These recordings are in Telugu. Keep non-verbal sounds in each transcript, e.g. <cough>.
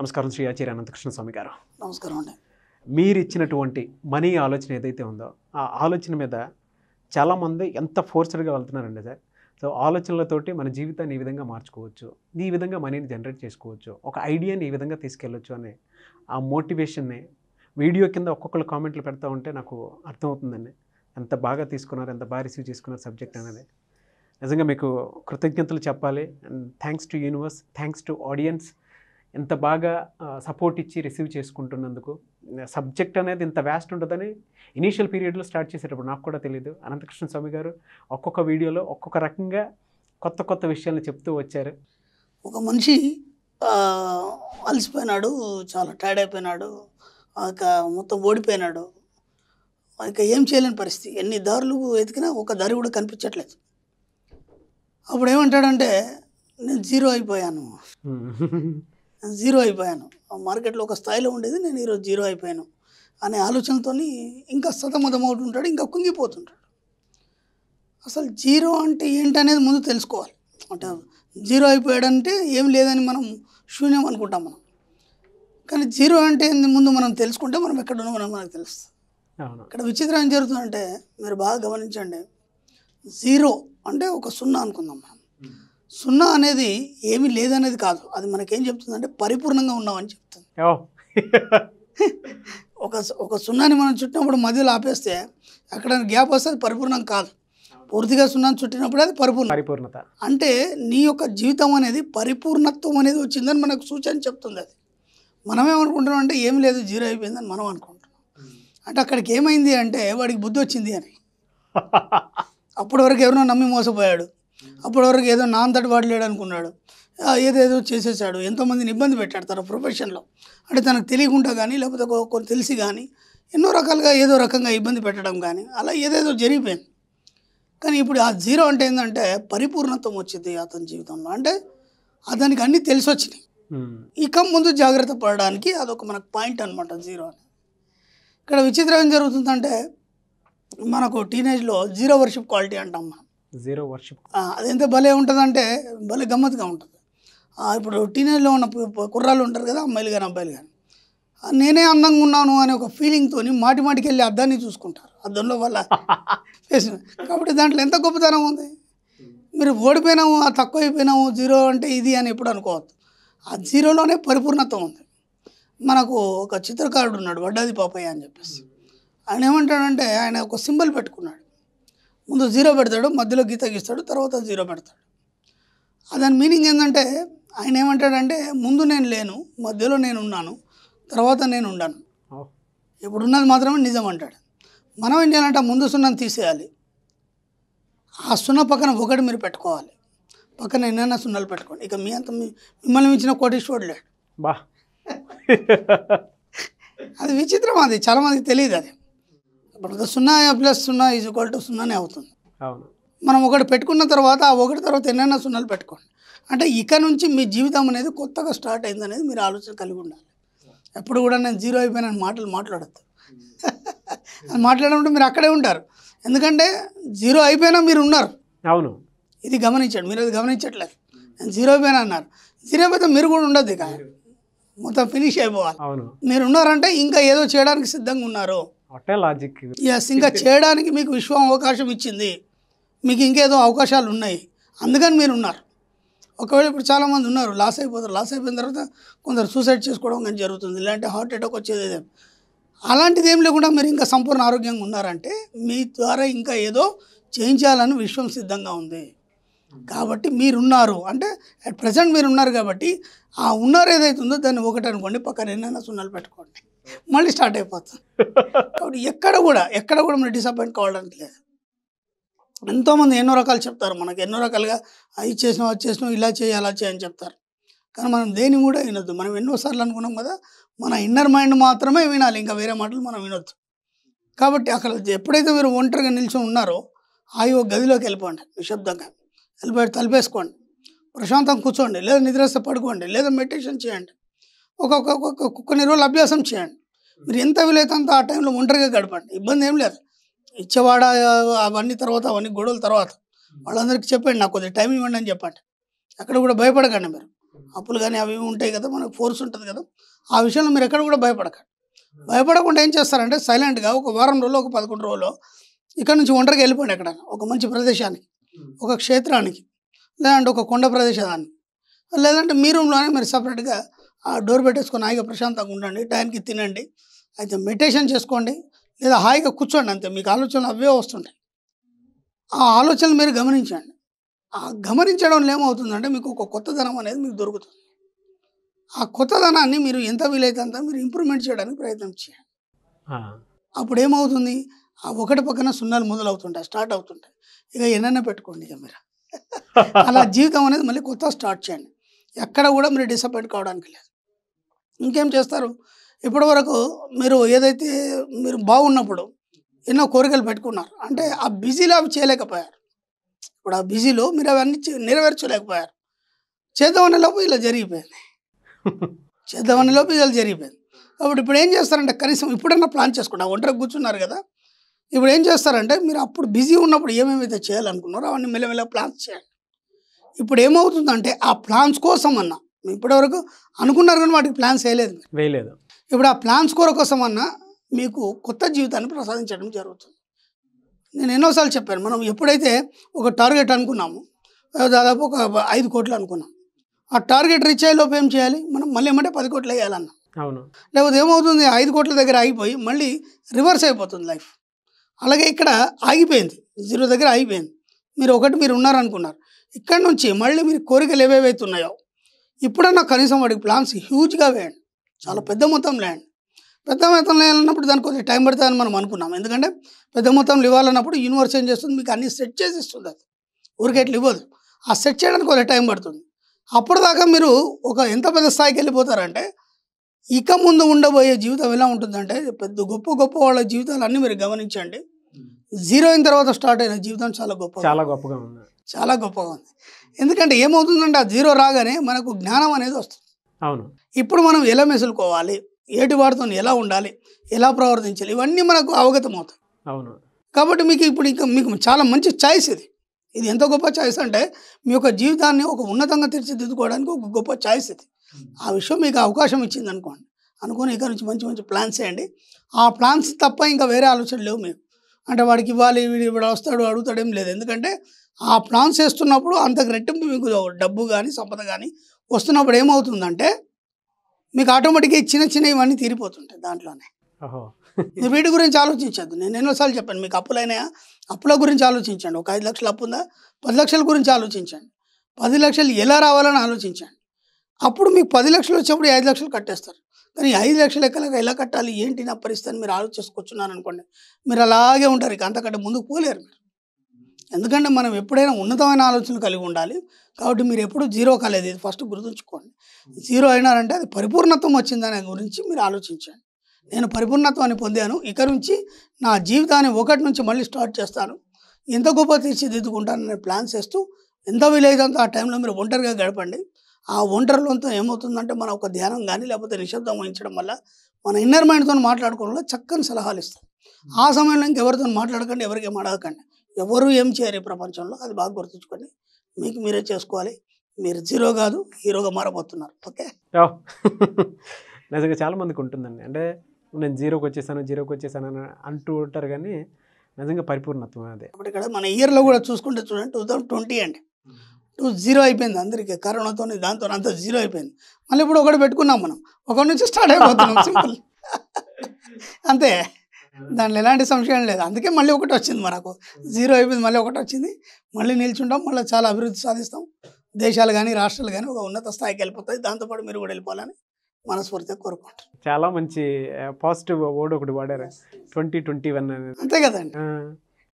నమస్కారం శ్రీ ఆచార్య అనంతకృష్ణ స్వామి గారు నమస్కారం అండి మీరు ఇచ్చినటువంటి మనీ ఆలోచన ఏదైతే ఉందో ఆ ఆలోచన మీద చాలామంది ఎంత ఫోర్స్డ్గా వెళ్తున్నారండి సార్ సో ఆలోచనలతోటి మన జీవితాన్ని ఈ విధంగా మార్చుకోవచ్చు ఈ విధంగా మనీని జనరేట్ చేసుకోవచ్చు ఒక ఐడియాని ఈ విధంగా తీసుకెళ్ళొచ్చు అనే ఆ మోటివేషన్ని వీడియో కింద ఒక్కొక్కరు కామెంట్లు పెడతా ఉంటే నాకు అర్థమవుతుందండి ఎంత బాగా తీసుకున్నారు ఎంత బాగా రిసీవ్ చేసుకున్నారు సబ్జెక్ట్ అనేది నిజంగా మీకు కృతజ్ఞతలు చెప్పాలి and thanks to universe thanks to audience ఇంత బాగా సపోర్ట్ ఇచ్చి రిసీవ్ చేసుకుంటున్నందుకు సబ్జెక్ట్ అనేది ఇంత వ్యాస్ట్ ఉంటుందని ఇనీషియల్ పీరియడ్లో స్టార్ట్ చేసేటప్పుడు నాకు కూడా తెలియదు అనంతకృష్ణ స్వామి గారు ఒక్కొక్క వీడియోలో ఒక్కొక్క రకంగా కొత్త కొత్త విషయాలను చెప్తూ వచ్చారు ఒక మనిషి అలసిపోయినాడు చాలా టైర్డ్ అయిపోయినాడు ఇక మొత్తం ఓడిపోయినాడు ఇక ఏం చేయలేని పరిస్థితి ఎన్ని దారులు వెతికినా ఒక దారి కూడా కనిపించట్లేదు అప్పుడు ఏమంటాడంటే నేను జీరో అయిపోయాను జీరో అయిపోయాను మార్కెట్లో ఒక స్థాయిలో ఉండేది నేను ఈరోజు జీరో అయిపోయాను అనే ఆలోచనతో ఇంకా సతమతం అవుతుంటాడు ఇంకా కుంగిపోతుంటాడు అసలు జీరో అంటే ఏంటనేది ముందు తెలుసుకోవాలి అంటే జీరో అయిపోయాడంటే ఏం లేదని మనం శూన్యం అనుకుంటాం మనం కానీ జీరో అంటే ముందు మనం తెలుసుకుంటే మనం ఎక్కడ ఉన్నామని మనకు తెలుస్తుంది ఇక్కడ విచిత్రం ఏం జరుగుతుందంటే మీరు బాగా గమనించండి జీరో అంటే ఒక సున్నా అనుకుందాం మనం సున్నా అనేది ఏమీ లేదనేది కాదు అది మనకేం చెప్తుందంటే పరిపూర్ణంగా ఉన్నామని చెప్తుంది <laughs> ఒక ఒక సున్నాని మనం చుట్టినప్పుడు మధ్యలో ఆపేస్తే అక్కడ గ్యాప్ వస్తే అది పరిపూర్ణం కాదు పూర్తిగా సున్నాను చుట్టినప్పుడు అది పరిపూర్ణ పరిపూర్ణత అంటే నీ యొక్క జీవితం అనేది పరిపూర్ణత్వం అనేది వచ్చిందని మనకు సూచన చెప్తుంది అది మనమేమనుకుంటున్నాం అంటే ఏం లేదు జీరో అయిపోయిందని మనం అనుకుంటున్నాం అంటే అక్కడికి ఏమైంది అంటే వాడికి బుద్ధి వచ్చింది అని <laughs> అప్పటి వరకు ఎవరినో నమ్మి మోసపోయాడు అప్పటివరకు ఏదో నా అంతటి వాడు లేడు అనుకున్నాడు ఏదేదో చేసేసాడు ఎంతోమందిని ఇబ్బంది పెట్టాడు తన ప్రొఫెషన్లో అంటే తనకు తెలియకుండా కానీ లేకపోతే కొన్ని తెలిసి కానీ ఎన్నో రకాలుగా ఏదో రకంగా ఇబ్బంది పెట్టడం కానీ అలా ఏదేదో జరిగిపోయింది కానీ ఇప్పుడు ఆ జీరో అంటే ఏంటంటే పరిపూర్ణత్వం వచ్చింది అతని జీవితంలో అంటే అతనికి అన్నీ తెలిసి వచ్చినాయి ఇక ముందు జాగ్రత్త పడడానికి అదొక మనకు పాయింట్ అనమాట జీరో అని ఇక్కడ విచిత్రం ఏం జరుగుతుందంటే మనకు టీనేజ్లో జీరో వర్షిప్ క్వాలిటీ అంటాం మనం జీరో వర్షిప్ అది ఎంత భలే ఉంటుందంటే భలే గమ్మత్తుగా ఉంటుంది ఇప్పుడు టీనేజ్లో ఉన్న కుర్రాళ్ళు ఉంటారు కదా అమ్మాయిలు కానీ అబ్బాయిలు కానీ నేనే అందంగా ఉన్నాను అనే ఒక ఫీలింగ్తో మాటి మాటికి వెళ్ళి అద్దాన్ని చూసుకుంటారు అద్దంలో వల్ల <laughs> కాబట్టి దాంట్లో ఎంత గొప్పతనం ఉంది మీరు ఓడిపోయినాము ఆ తక్కువ అయిపోయినాము జీరో అంటే ఇది అని ఎప్పుడు అనుకోవద్దు ఆ జీరోలోనే పరిపూర్ణత ఉంది మనకు ఒక చిత్రకారుడు ఉన్నాడు వడ్డాది పాపయ్య అని చెప్పేసి ఆయన ఏమంటాడంటే ఆయన ఒక సింబల్ పెట్టుకున్నాడు ముందు జీరో పెడతాడు మధ్యలో గీత గీస్తాడు తర్వాత జీరో పెడతాడు దాని మీనింగ్ ఏంటంటే ఆయన ఏమంటాడంటే ముందు నేను లేను మధ్యలో నేను ఉన్నాను తర్వాత నేను ఉండాను ఇప్పుడున్నది మాత్రమే నిజం అంటాడు మనం ఏం చేయాలంటే ముందు సున్నాను తీసేయాలి ఆ సున్న పక్కన ఒకటి మీరు పెట్టుకోవాలి పక్కన ఎన్నైనా సున్నాలు పెట్టుకోండి ఇక మీ అంత మిమ్మల్ని మించిన కోటీశ్వరుడు లేడు బా అది విచిత్రం అది చాలామందికి తెలియదు అది ఇప్పుడు సున్నా ప్లస్ సున్నా ఈజ్ ఈక్వల్ టు సున్నానే అవుతుంది మనం ఒకటి పెట్టుకున్న తర్వాత ఆ ఒకటి తర్వాత ఎన్నైనా సున్నాలు పెట్టుకోండి అంటే ఇక నుంచి మీ జీవితం అనేది కొత్తగా స్టార్ట్ అయింది అనేది మీరు ఆలోచన కలిగి ఉండాలి ఎప్పుడు కూడా నేను జీరో అయిపోయిన మాటలు మాట్లాడద్దు అది <laughs> మాట్లాడమంటే మీరు అక్కడే ఉంటారు ఎందుకంటే జీరో అయిపోయినా మీరు ఉన్నారు అవును ఇది గమనించండి మీరు అది గమనించట్లేదు నేను జీరో అయిపోయినా అన్నారు జీరో అయిపోతే మీరు కూడా ఉండద్దు ఇక మొత్తం ఫినిష్ అయిపోవాలి మీరు ఉన్నారంటే ఇంకా ఏదో చేయడానికి సిద్ధంగా ఉన్నారు వాటే లాజిక్ ఎస్ ఇంకా చేయడానికి మీకు విశ్వం అవకాశం ఇచ్చింది మీకు ఇంకేదో అవకాశాలు ఉన్నాయి అందుకని మీరు ఉన్నారు ఒకవేళ ఇప్పుడు చాలామంది ఉన్నారు లాస్ అయిపోతారు లాస్ అయిపోయిన తర్వాత కొందరు సూసైడ్ చేసుకోవడం కానీ జరుగుతుంది లేదంటే హార్ట్ అటాక్ వచ్చేది అలాంటిది ఏం లేకుండా మీరు ఇంకా సంపూర్ణ ఆరోగ్యంగా ఉన్నారంటే మీ ద్వారా ఇంకా ఏదో చేయించాలని విశ్వం సిద్ధంగా ఉంది కాబట్టి మీరున్నారు అంటే అట్ ప్రజెంట్ మీరు ఉన్నారు కాబట్టి ఆ ఉన్నారు ఏదైతుందో ఉందో దాన్ని ఒకటి అనుకోండి పక్కన ఎన్నైనా సున్నాలు పెట్టుకోండి మళ్ళీ స్టార్ట్ అయిపోతుంది కాబట్టి ఎక్కడ కూడా ఎక్కడ కూడా మనం డిసప్పాయింట్ కావడానికి లేదు ఎంతోమంది ఎన్నో రకాలు చెప్తారు మనకు ఎన్నో రకాలుగా అది చేసినావు అది చేసినావు ఇలా చేయి అలా చేయి అని చెప్తారు కానీ మనం దేని కూడా వినొద్దు మనం ఎన్నోసార్లు అనుకున్నాం కదా మన ఇన్నర్ మైండ్ మాత్రమే వినాలి ఇంకా వేరే మాటలు మనం వినొద్దు కాబట్టి అక్కడ ఎప్పుడైతే మీరు ఒంటరిగా నిల్చొని ఉన్నారో ఆ యొక్క గదిలోకి వెళ్ళిపోండి నిశ్శబ్దంగా వెళ్ళిపోయి తలపేసుకోండి ప్రశాంతంగా కూర్చోండి లేదా నిద్రస్త పడుకోండి లేదా మెడిటేషన్ చేయండి ఒక కొన్ని రోజులు అభ్యాసం చేయండి మీరు ఎంత వీలైతే అంత ఆ టైంలో ఒంటరిగా గడపండి ఇబ్బంది ఏం లేదు ఇచ్చేవాడ అవన్నీ తర్వాత అవన్నీ గొడవల తర్వాత వాళ్ళందరికీ చెప్పండి నాకు కొద్దిగా టైం ఇవ్వండి అని చెప్పండి అక్కడ కూడా భయపడకండి మీరు అప్పులు కానీ అవి ఉంటాయి కదా మనకు ఫోర్స్ ఉంటుంది కదా ఆ విషయంలో మీరు ఎక్కడ కూడా భయపడకండి భయపడకుండా ఏం చేస్తారంటే సైలెంట్గా ఒక వారం రోజులు ఒక పదకొండు రోజులు ఇక్కడ నుంచి ఒంటరికి వెళ్ళిపోండి ఎక్కడ ఒక మంచి ప్రదేశానికి ఒక క్షేత్రానికి లేదంటే ఒక కొండ ప్రదేశానికి లేదంటే మీ రూమ్లోనే మీరు సపరేట్గా ఆ డోర్ పెట్టేసుకొని హాయిగా ప్రశాంతంగా ఉండండి టైంకి తినండి అయితే మెడిటేషన్ చేసుకోండి లేదా హాయిగా కూర్చోండి అంతే మీకు ఆలోచనలు అవే వస్తుంటాయి ఆ ఆలోచనలు మీరు గమనించండి ఆ గమనించడంలో ఏమవుతుందంటే మీకు ఒక కొత్తదనం అనేది మీకు దొరుకుతుంది ఆ కొత్తదనాన్ని మీరు ఎంత వీలైతే అంత మీరు ఇంప్రూవ్మెంట్ చేయడానికి ప్రయత్నం చేయండి అప్పుడు ఏమవుతుంది ఆ ఒకటి పక్కన సున్నాలు మొదలవుతుంటాయి స్టార్ట్ అవుతుంటాయి ఇక ఎన్నైనా పెట్టుకోండి ఇక మీరు <laughs> అలా జీవితం అనేది మళ్ళీ కొత్త స్టార్ట్ చేయండి ఎక్కడ కూడా మీరు డిసప్పాయింట్ కావడానికి లేదు ఇంకేం చేస్తారు ఇప్పటి వరకు మీరు ఏదైతే మీరు బాగున్నప్పుడు ఎన్నో కోరికలు పెట్టుకున్నారు అంటే ఆ బిజీలో అవి చేయలేకపోయారు ఇప్పుడు ఆ బిజీలో మీరు అవన్నీ నెరవేర్చలేకపోయారు చేద్దామనే లోపు ఇలా జరిగిపోయింది <laughs> చేద్దామనే లోపు ఇలా జరిగిపోయింది కాబట్టి ఇప్పుడు ఏం చేస్తారంటే కనీసం ఇప్పుడన్నా ప్లాన్ చేసుకోండి ఆ ఒంటరి కూర్చున్నారు కదా ఇప్పుడు ఏం చేస్తారంటే మీరు అప్పుడు బిజీ ఉన్నప్పుడు ఏమేమైతే చేయాలనుకున్నారో అవన్నీ మెల్లమెల్ల ప్లాన్స్ చేయండి ఇప్పుడు ఏమవుతుందంటే ఆ ప్లాన్స్ కోసం అన్నా ఇప్పటివరకు అనుకున్నారు కానీ వాటికి ప్లాన్స్ వేయలేదు వేయలేదు ఇప్పుడు ఆ ప్లాన్స్ కోర కోసం అన్న మీకు కొత్త జీవితాన్ని ప్రసాదించడం జరుగుతుంది నేను ఎన్నోసార్లు చెప్పాను మనం ఎప్పుడైతే ఒక టార్గెట్ అనుకున్నాము దాదాపు ఒక ఐదు కోట్లు అనుకున్నాం ఆ టార్గెట్ రీచ్ లోపు ఏం చేయాలి మనం మళ్ళీ ఏమంటే పది కోట్లు వేయాలన్న అవును లేకపోతే ఏమవుతుంది ఐదు కోట్ల దగ్గర ఆగిపోయి మళ్ళీ రివర్స్ అయిపోతుంది లైఫ్ అలాగే ఇక్కడ ఆగిపోయింది జీరో దగ్గర ఆగిపోయింది మీరు ఒకటి మీరు ఉన్నారనుకున్నారు ఇక్కడ నుంచి మళ్ళీ మీరు కోరికలు ఏవేవైతే ఉన్నాయో ఇప్పుడన్నా కనీసం వాడికి ప్లాన్స్ హ్యూజ్గా వేయండి చాలా పెద్ద మొత్తం ల్యాండ్ పెద్ద మొత్తం లేనప్పుడు దానికి కొద్దిగా టైం పడుతుందని మనం అనుకున్నాం ఎందుకంటే పెద్ద మొత్తంలో ఇవ్వాలన్నప్పుడు యూనివర్స్ ఏం చేస్తుంది మీకు అన్ని సెట్ చేసి ఇస్తుంది అది ఊరికే ఇవ్వదు ఆ సెట్ చేయడానికి కొద్దిగా టైం పడుతుంది అప్పటిదాకా మీరు ఒక ఎంత పెద్ద స్థాయికి వెళ్ళిపోతారంటే ఇక ముందు ఉండబోయే జీవితం ఎలా ఉంటుందంటే పెద్ద గొప్ప గొప్ప వాళ్ళ జీవితాలన్నీ మీరు గమనించండి జీరో అయిన తర్వాత స్టార్ట్ అయిన జీవితం చాలా గొప్ప చాలా గొప్పగా ఉంది చాలా గొప్పగా ఉంది ఎందుకంటే ఏమవుతుందంటే ఆ జీరో రాగానే మనకు జ్ఞానం అనేది వస్తుంది అవును ఇప్పుడు మనం ఎలా మెసులుకోవాలి ఏటి వాడుతో ఎలా ఉండాలి ఎలా ప్రవర్తించాలి ఇవన్నీ మనకు అవగతం అవుతాయి అవును కాబట్టి మీకు ఇప్పుడు ఇంకా మీకు చాలా మంచి ఛాయిస్ ఇది ఇది ఎంత గొప్ప ఛాయిస్ అంటే మీ యొక్క జీవితాన్ని ఒక ఉన్నతంగా తీర్చిదిద్దుకోవడానికి ఒక గొప్ప ఛాయిస్ ఇది ఆ విషయం మీకు అవకాశం ఇచ్చింది అనుకోండి అనుకుని ఇక్కడ నుంచి మంచి మంచి ప్లాన్స్ చేయండి ఆ ప్లాన్స్ తప్ప ఇంకా వేరే ఆలోచన లేవు మీకు అంటే వాడికి ఇవ్వాలి వీడు వీడు వస్తాడు అడుగుతాడేం లేదు ఎందుకంటే ఆ ప్లాన్స్ వేస్తున్నప్పుడు అంత రెట్టింపు మీకు డబ్బు కానీ సంపద కానీ వస్తున్నప్పుడు ఏమవుతుందంటే మీకు ఆటోమేటిక్గా చిన్న చిన్న ఇవన్నీ తీరిపోతుంటాయి దాంట్లోనే వీటి గురించి ఆలోచించద్దు నేను ఎన్నోసార్లు చెప్పాను మీకు అప్పులైనా అప్పుల గురించి ఆలోచించండి ఒక ఐదు లక్షలు అప్పు ఉందా పది లక్షల గురించి ఆలోచించండి పది లక్షలు ఎలా రావాలని ఆలోచించండి అప్పుడు మీకు పది లక్షలు వచ్చేప్పుడు ఐదు లక్షలు కట్టేస్తారు కానీ ఐదు లక్షల ఎక్కలాగా ఎలా కట్టాలి ఏంటి నా పరిస్థితి మీరు అనుకోండి మీరు అలాగే ఉంటారు ఇక అంతకంటే ముందుకు పోలేరు మీరు ఎందుకంటే మనం ఎప్పుడైనా ఉన్నతమైన ఆలోచనలు కలిగి ఉండాలి కాబట్టి మీరు ఎప్పుడు జీరో కాలేదు ఇది ఫస్ట్ గుర్తుంచుకోండి జీరో అయినారంటే అది పరిపూర్ణత్వం వచ్చిందనే గురించి మీరు ఆలోచించండి నేను పరిపూర్ణత్వాన్ని పొందాను ఇక నుంచి నా జీవితాన్ని ఒకటి నుంచి మళ్ళీ స్టార్ట్ చేస్తాను ఎంత గొప్ప తీర్చిదిద్దుకుంటానని ప్లాన్ చేస్తూ ఎంత వీలైతే ఆ టైంలో మీరు ఒంటరిగా గడపండి ఆ ఒంటరిలోంతో ఏమవుతుందంటే మన ఒక ధ్యానం కానీ లేకపోతే నిశ్శబ్దం వహించడం వల్ల మన ఇన్నర్ మైండ్తో మాట్లాడుకోవడంలో చక్కని సలహాలు ఇస్తాం ఆ సమయంలో ఇంకెవరితో మాట్లాడకండి ఎవరికి అడగకండి ఎవరు ఏం చేయరు ప్రపంచంలో అది బాగా గుర్తుంచుకొని మీకు మీరే చేసుకోవాలి మీరు జీరో కాదు హీరోగా మారబోతున్నారు ఓకే <laughs> నిజంగా చాలామందికి ఉంటుందండి అంటే నేను జీరోకి వచ్చేసాను జీరోకి వచ్చేసాను అని అంటూ ఉంటారు కానీ నిజంగా పరిపూర్ణత్వం అదే ఇక్కడ మన ఇయర్లో కూడా చూసుకుంటే చూడండి టూ థౌసండ్ ట్వంటీ అండి టూ జీరో అయిపోయింది అందరికీ కరోనాతో దాంతో అంతా జీరో అయిపోయింది మళ్ళీ ఇప్పుడు ఒకటి పెట్టుకున్నాం మనం ఒకటి నుంచి స్టార్ట్ అయిపోతున్నాం సింపుల్ అంతే దానిలో ఎలాంటి సంశయం లేదు అందుకే మళ్ళీ ఒకటి వచ్చింది మనకు జీరో అయిపోయింది మళ్ళీ ఒకటి వచ్చింది మళ్ళీ నిల్చుంటాం మళ్ళీ చాలా అభివృద్ధి సాధిస్తాం దేశాలు కానీ రాష్ట్రాలు కానీ ఒక ఉన్నత స్థాయికి వెళ్ళిపోతాయి దాంతోపాటు మీరు కూడా వెళ్ళిపోవాలని మనస్ఫూర్తిగా కోరుకుంటాం చాలా మంచి పాజిటివ్ వర్డ్ ఒకటి వాడారు ట్వంటీ ట్వంటీ వన్ అంతే కదండి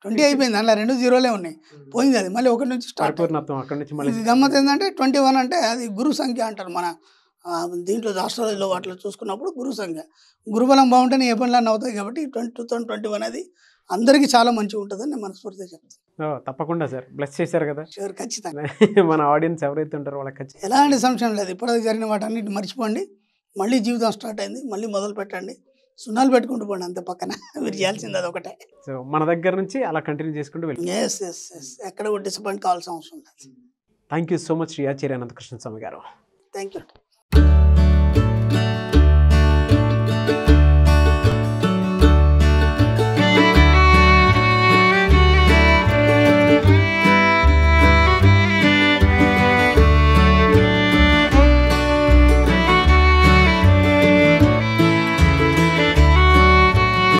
ట్వంటీ అయిపోయింది అందులో రెండు జీరోలే ఉన్నాయి పోయింది అది మళ్ళీ ఒకటి నుంచి స్టార్ట్ గమ్మత్ ఏంటంటే ట్వంటీ వన్ అంటే అది గురు సంఖ్య అంటారు మన దీంట్లో రాష్ట్రాలలో వాటిలో చూసుకున్నప్పుడు గురు సంఖ్య గురుబలం బాగుంటేనే ఏ పనులన్నీ అవుతాయి కాబట్టి twenty two thousand twenty one అది అందరికీ చాలా మంచిగా ఉంటుందని నేను మనస్ఫూర్తిగా చెప్తాను తప్పకుండా సార్ బ్లెస్ చేశారు కదా షూర్ ఖచ్చితంగా <laughs> మన ఆడియన్స్ ఎవరైతే ఉంటారో వాళ్ళకి ఎలాంటి సంశయం లేదు ఇప్పటికీ జరిగిన అన్నింటి మర్చిపోండి మళ్ళీ జీవితం స్టార్ట్ అయింది మళ్ళీ మొదలు పెట్టండి సున్నాలు పెట్టుకుంటూ పోండి అంత పక్కన మీరు చేయాల్సింది అది ఒకటే సో మన దగ్గర నుంచి అలా కంటిన్యూ చేసుకుంటూ వెళ్ళి ఎస్ ఎస్ ఎస్ ఎక్కడ డిసప్పాయింట్ కావాల్సిన అవసరం లేదు thank you so much Shri Acharya Anantakrishna Swami గారు థ్యాంక్ యూ